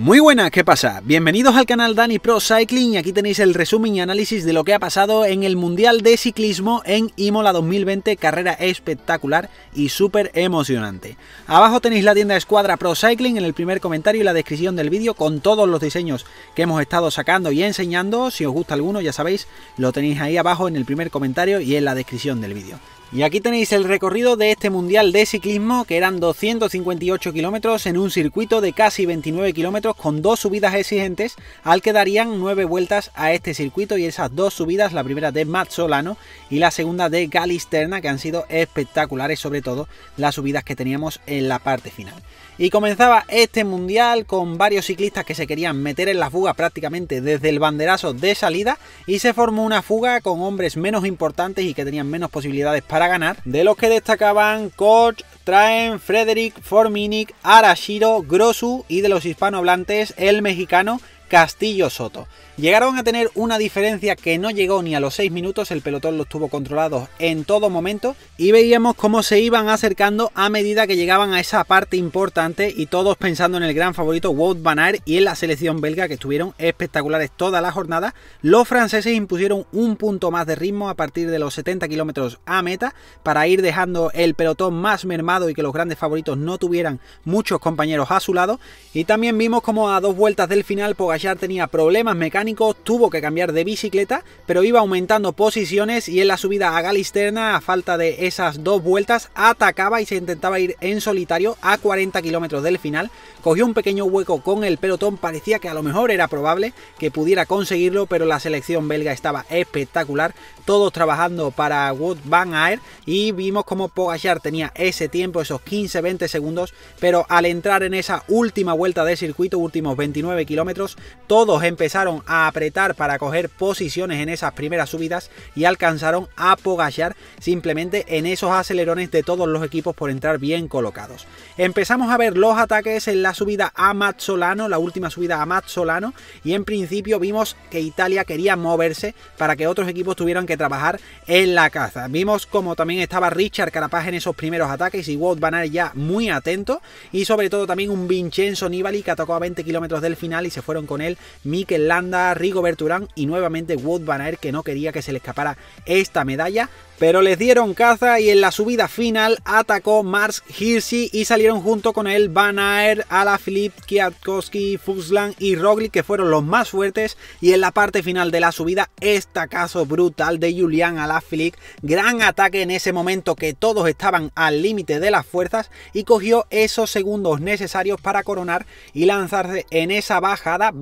Muy buenas, ¿qué pasa? Bienvenidos al canal Dani Pro Cycling y aquí tenéis el resumen y análisis de lo que ha pasado en el Mundial de Ciclismo en Imola 2020, carrera espectacular y súper emocionante. Abajo tenéis la tienda Escuadra Pro Cycling en el primer comentario y la descripción del vídeo con todos los diseños que hemos estado sacando y enseñando. Si os gusta alguno, ya sabéis, lo tenéis ahí abajo en el primer comentario y en la descripción del vídeo. Y aquí tenéis el recorrido de este Mundial de Ciclismo, que eran 258 kilómetros en un circuito de casi 29 kilómetros con dos subidas exigentes, al que darían 9 vueltas a este circuito y esas dos subidas, la primera de Matt Solano y la segunda de Galisterna, que han sido espectaculares, sobre todo las subidas que teníamos en la parte final. Y comenzaba este Mundial con varios ciclistas que se querían meter en la fuga prácticamente desde el banderazo de salida y se formó una fuga con hombres menos importantes y que tenían menos posibilidades para para ganar, de los que destacaban Coach Traen, Frederick, Forminic, Arashiro, Grosu y de los hispanohablantes el mexicano Castillo Soto. Llegaron a tener una diferencia que no llegó ni a los 6 minutos, el pelotón los tuvo controlados en todo momento y veíamos cómo se iban acercando a medida que llegaban a esa parte importante y todos pensando en el gran favorito Wout Van Aert y en la selección belga que estuvieron espectaculares toda la jornada. Los franceses impusieron un punto más de ritmo a partir de los 70 kilómetros a meta para ir dejando el pelotón más mermado y que los grandes favoritos no tuvieran muchos compañeros a su lado y también vimos como a dos vueltas del final tenía problemas mecánicos, tuvo que cambiar de bicicleta, pero iba aumentando posiciones y en la subida a Galisterna, a falta de esas dos vueltas, atacaba y se intentaba ir en solitario a 40 kilómetros del final. Cogió un pequeño hueco con el pelotón, parecía que a lo mejor era probable que pudiera conseguirlo, pero la selección belga estaba espectacular, todos trabajando para Wood Van Aert y vimos como Pogachar tenía ese tiempo, esos 15-20 segundos, pero al entrar en esa última vuelta del circuito, últimos 29 kilómetros, todos empezaron a apretar para coger posiciones en esas primeras subidas y alcanzaron a apogallar simplemente en esos acelerones de todos los equipos por entrar bien colocados. Empezamos a ver los ataques en la subida a Mazzolano, la última subida a Mazzolano, y en principio vimos que Italia quería moverse para que otros equipos tuvieran que trabajar en la caza. Vimos como también estaba Richard Carapaz en esos primeros ataques y Wout Van ya muy atento, y sobre todo también un Vincenzo Nibali que atacó a 20 kilómetros del final y se fueron con él Mikel Landa, Rigo Berturán y nuevamente Wood Van Aert que no quería que se le escapara esta medalla. Pero les dieron caza y en la subida final atacó Marx Hirsi y salieron junto con él Van Aert, Alaphilippe, Kwiatkowski, Fuchsland y Roglic que fueron los más fuertes y en la parte final de la subida esta caso brutal de Julian Alaphilippe, gran ataque en ese momento que todos estaban al límite de las fuerzas y cogió esos segundos necesarios para coronar y lanzarse en esa bajada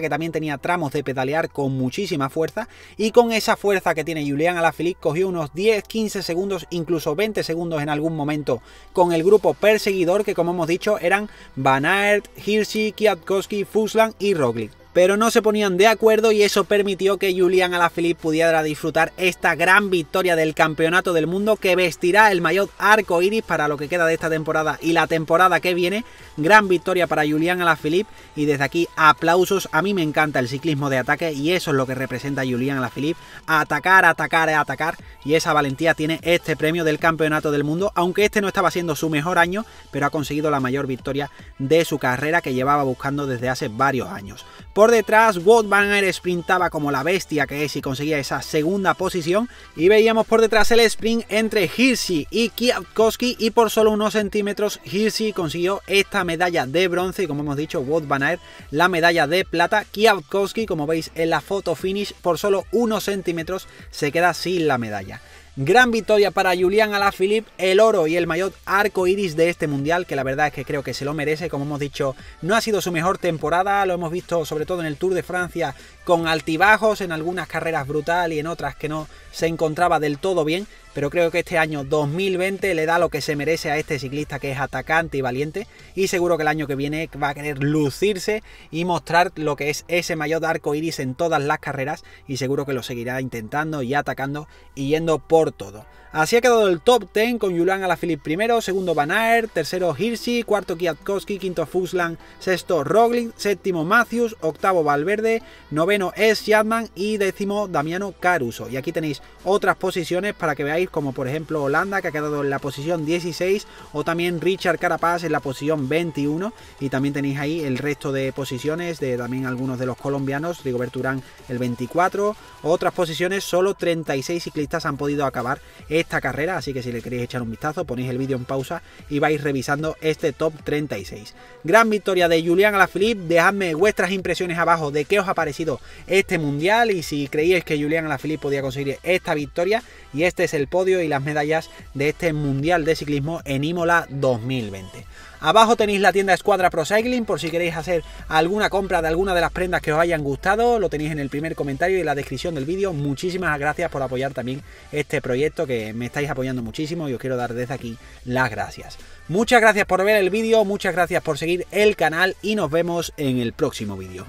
que también tenía tramos de pedalear con muchísima fuerza y con esa fuerza que tiene Julián Alaphilippe cogió unos 10, 15 segundos, incluso 20 segundos en algún momento con el grupo perseguidor que como hemos dicho eran Van Aert, Hirschi, Kwiatkowski, Fuslan y Roglic pero no se ponían de acuerdo y eso permitió que Julian Alaphilippe pudiera disfrutar esta gran victoria del Campeonato del Mundo que vestirá el mayor arco iris para lo que queda de esta temporada y la temporada que viene. Gran victoria para Julian Alaphilippe y desde aquí aplausos. A mí me encanta el ciclismo de ataque y eso es lo que representa Julian Alaphilippe, atacar, atacar, atacar y esa valentía tiene este premio del Campeonato del Mundo, aunque este no estaba siendo su mejor año, pero ha conseguido la mayor victoria de su carrera que llevaba buscando desde hace varios años. Por detrás, Wout Van Aert sprintaba como la bestia que es y conseguía esa segunda posición. Y veíamos por detrás el sprint entre Hirsi y Kwiatkowski y por solo unos centímetros Hirsi consiguió esta medalla de bronce y como hemos dicho, Wout Van la medalla de plata. Kwiatkowski, como veis en la foto finish, por solo unos centímetros se queda sin la medalla. Gran victoria para Julián Alaphilippe, el oro y el mayor arco iris de este mundial, que la verdad es que creo que se lo merece. Como hemos dicho, no ha sido su mejor temporada, lo hemos visto sobre todo en el Tour de Francia con altibajos, en algunas carreras brutal y en otras que no se encontraba del todo bien. Pero creo que este año 2020 le da lo que se merece a este ciclista que es atacante y valiente. Y seguro que el año que viene va a querer lucirse y mostrar lo que es ese mayor arco iris en todas las carreras. Y seguro que lo seguirá intentando y atacando y yendo por todo. Así ha quedado el top 10 con Yulan Alaphilippe primero, segundo Van Aert, tercero Hirsi, cuarto Kwiatkowski, quinto Fuslan, sexto Roglic, séptimo Matthews, octavo Valverde, noveno es Yadman y décimo Damiano Caruso. Y aquí tenéis otras posiciones para que veáis como por ejemplo Holanda que ha quedado en la posición 16 o también Richard Carapaz en la posición 21 y también tenéis ahí el resto de posiciones de también algunos de los colombianos, Rigoberto Urán el 24, otras posiciones solo 36 ciclistas han podido acabar este esta carrera, así que si le queréis echar un vistazo, ponéis el vídeo en pausa y vais revisando este top 36. Gran victoria de Julián Alaphilippe, dejadme vuestras impresiones abajo de qué os ha parecido este mundial y si creéis que Julián Alaphilippe podía conseguir esta victoria y este es el podio y las medallas de este mundial de ciclismo en Imola 2020. Abajo tenéis la tienda Escuadra Pro Cycling por si queréis hacer alguna compra de alguna de las prendas que os hayan gustado. Lo tenéis en el primer comentario y en la descripción del vídeo. Muchísimas gracias por apoyar también este proyecto que me estáis apoyando muchísimo y os quiero dar desde aquí las gracias. Muchas gracias por ver el vídeo, muchas gracias por seguir el canal y nos vemos en el próximo vídeo.